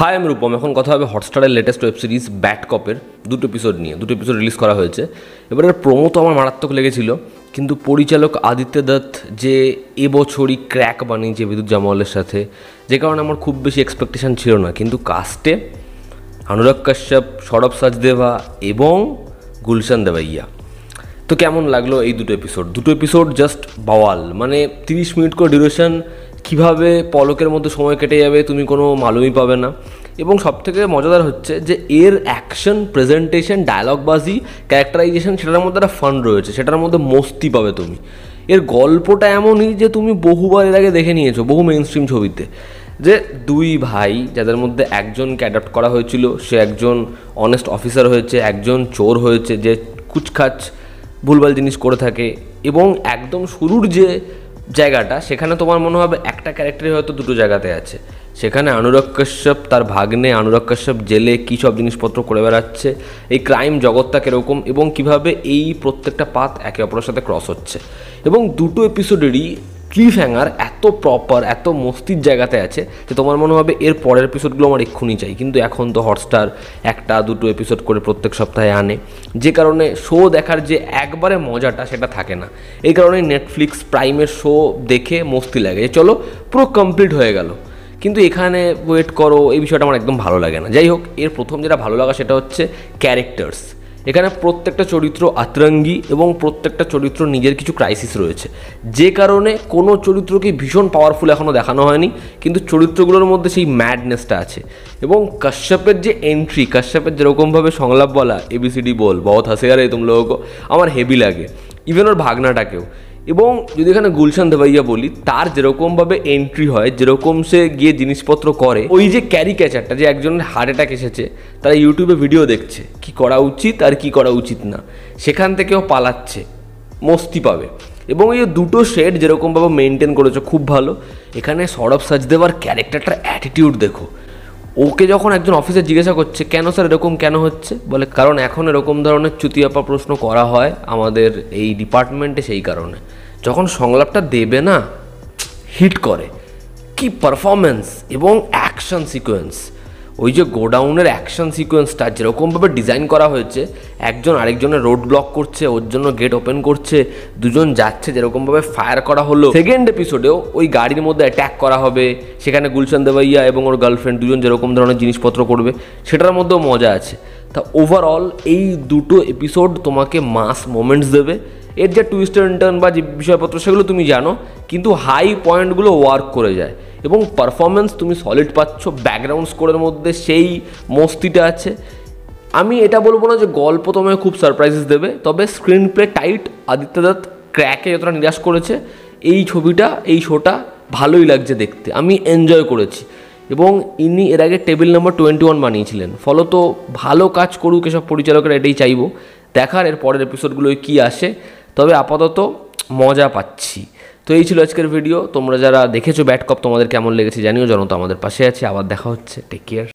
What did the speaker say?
high আমি রূপম এখন কথা হবে হটস্টারের লেটেস্ট ওয়েব সিরিজ ব্যাট কপের দুটো এপিসোড নিয়ে দুটো এপিসোড রিলিজ করা হয়েছে এবার এর প্রোমো তো আমার মারাত্মক লেগেছিল কিন্তু পরিচালক আদিত্য দত্ত যে এবছরই ক্র্যাক বানিয়েছে বিদ্যুৎ জামওয়ালের সাথে যে কারণে আমার খুব বেশি এক্সপেকটেশান ছিল না কিন্তু কাস্টে অনুরাগ কাশ্যপ সৌরভ সাজদেবা এবং গুলশান দেবাইয়া তো কেমন লাগলো এই দুটো এপিসোড দুটো এপিসোড জাস্ট বাওয়াল মানে তিরিশ মিনিট করে ডিউরেশন কিভাবে পলকের মধ্যে সময় কেটে যাবে তুমি কোনো মালুমই পাবে না এবং সবথেকে মজাদার হচ্ছে যে এর অ্যাকশন প্রেজেন্টেশন ডায়লগবাজি ক্যারেক্টারাইজেশন সেটার মধ্যে একটা ফান রয়েছে সেটার মধ্যে মস্তি পাবে তুমি এর গল্পটা এমনই যে তুমি বহুবার এর আগে দেখে নিয়েছো বহু মেন স্ট্রিম ছবিতে যে দুই ভাই যাদের মধ্যে একজনকে অ্যাডাপ্ট করা হয়েছিল সে একজন অনেস্ট অফিসার হয়েছে একজন চোর হয়েছে যে কুচখাচ ভুলভাল জিনিস করে থাকে এবং একদম শুরুর যে জায়গাটা সেখানে তোমার মনে হবে একটা ক্যারেক্টারই হয়তো দুটো জায়গাতে আছে সেখানে অনুরাগ কাশ্যপ তার ভাগ্নে অনুরাগ কাশ্যপ জেলে কী সব জিনিসপত্র করে বেড়াচ্ছে এই ক্রাইম জগৎটা কীরকম এবং কিভাবে এই প্রত্যেকটা পাত একে অপরের সাথে ক্রস হচ্ছে এবং দুটো এপিসোডেরই ক্লিফ হ্যাঙ্গার এত প্রপার এত মস্তির জায়গাতে আছে যে তোমার মনে হবে এর পরের এপিসোডগুলো আমার এক্ষুনি চাই কিন্তু এখন তো হটস্টার একটা দুটো এপিসোড করে প্রত্যেক সপ্তাহে আনে যে কারণে শো দেখার যে একবারে মজাটা সেটা থাকে না এই কারণে নেটফ্লিক্স প্রাইমের শো দেখে মস্তি লাগে চলো পুরো কমপ্লিট হয়ে গেল কিন্তু এখানে ওয়েট করো এই বিষয়টা আমার একদম ভালো লাগে না যাই হোক এর প্রথম যেটা ভালো লাগা সেটা হচ্ছে ক্যারেক্টার্স এখানে প্রত্যেকটা চরিত্র আতরঙ্গী এবং প্রত্যেকটা চরিত্র নিজের কিছু ক্রাইসিস রয়েছে যে কারণে কোনো চরিত্রকে ভীষণ পাওয়ারফুল এখনও দেখানো হয়নি কিন্তু চরিত্রগুলোর মধ্যে সেই ম্যাডনেসটা আছে এবং কাশ্যপের যে এন্ট্রি কাশ্যপের যেরকমভাবে সংলাপ বলা এবিসিডি বল বহুত হাসে আর এই লোক আমার হেভি লাগে ইভেন ওর ভাগনাটাকেও এবং যদি এখানে গুলশান দেবাইয়া বলি তার যেরকমভাবে এন্ট্রি হয় যেরকম সে গিয়ে জিনিসপত্র করে ওই যে ক্যারিক্যাচারটা যে একজনের হার্ট অ্যাটাক এসেছে তারা ইউটিউবে ভিডিও দেখছে কি করা উচিত আর কি করা উচিত না সেখান থেকেও পালাচ্ছে মস্তি পাবে এবং এই দুটো শেড যেরকমভাবে মেনটেন করেছে খুব ভালো এখানে সরব সাজ দেওয়ার ক্যারেক্টারটার অ্যাটিটিউড দেখো ওকে যখন একজন অফিসে জিজ্ঞাসা করছে কেন স্যার এরকম কেন হচ্ছে বলে কারণ এখন এরকম ধরনের চুতিয়াপা প্রশ্ন করা হয় আমাদের এই ডিপার্টমেন্টে সেই কারণে যখন সংলাপটা দেবে না হিট করে কি পারফরমেন্স এবং অ্যাকশন সিকোয়েন্স ওই যে গোডাউনের অ্যাকশন সিকোয়েন্সটা যেরকমভাবে ডিজাইন করা হয়েছে একজন আরেকজনের রোড ব্লক করছে ওর জন্য গেট ওপেন করছে দুজন যাচ্ছে যেরকমভাবে ফায়ার করা হলো সেকেন্ড এপিসোডেও ওই গাড়ির মধ্যে অ্যাট্যাক করা হবে সেখানে গুলশান দেবাইয়া এবং ওর গার্লফ্রেন্ড দুজন যেরকম ধরনের জিনিসপত্র করবে সেটার মধ্যেও মজা আছে তা ওভারঅল এই দুটো এপিসোড তোমাকে মাস মোমেন্টস দেবে এর যে টুইস্টার ইন্টার্ন বা যে বিষয়পত্র সেগুলো তুমি জানো কিন্তু হাই পয়েন্টগুলো ওয়ার্ক করে যায় এবং পারফরমেন্স তুমি সলিড পাচ্ছ ব্যাকগ্রাউন্ড স্কোরের মধ্যে সেই মস্তিটা আছে আমি এটা বলবো না যে গল্প তোমায় খুব সারপ্রাইজেস দেবে তবে screenplay tight Aditya Datta ক্র্যাকে যতটা নিরাশ করেছে এই ছবিটা এই শোটা ভালোই লাগছে দেখতে আমি এনজয় করেছি এবং ইনি এর আগে টেবিল নাম্বার টোয়েন্টি ওয়ান বানিয়েছিলেন ফলত ভালো কাজ করুক এসব পরিচালকের এটাই চাইবো দেখার এর পরের এপিসোডগুলোয় কী আসে তবে আপাতত মজা পাচ্ছি তো এই ছিল আজকের ভিডিও তোমরা যারা দেখেছো ব্যাট কপ তোমাদের কেমন লেগেছে জানিও জানো তো আমাদের পাশে আছে আবার দেখা হচ্ছে টেক কেয়ার